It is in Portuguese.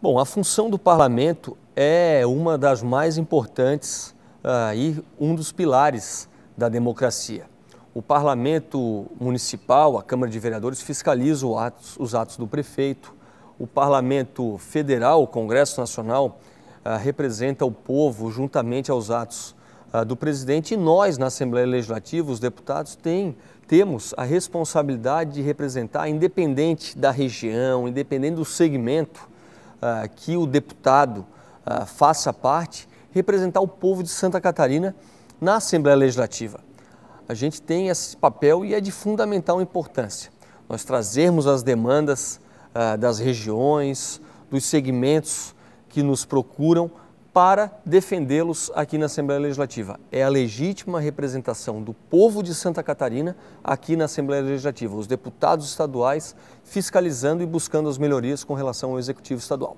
Bom, a função do parlamento é uma das mais importantes uh, e um dos pilares da democracia. O parlamento municipal, a Câmara de Vereadores, fiscaliza atos, os atos do prefeito. O parlamento federal, o Congresso Nacional, uh, representa o povo juntamente aos atos uh, do presidente. E nós, na Assembleia Legislativa, os deputados, tem, temos a responsabilidade de representar, independente da região, independente do segmento, ah, que o deputado ah, faça parte, representar o povo de Santa Catarina na Assembleia Legislativa. A gente tem esse papel e é de fundamental importância. Nós trazermos as demandas ah, das regiões, dos segmentos que nos procuram para defendê-los aqui na Assembleia Legislativa. É a legítima representação do povo de Santa Catarina aqui na Assembleia Legislativa, os deputados estaduais fiscalizando e buscando as melhorias com relação ao Executivo Estadual.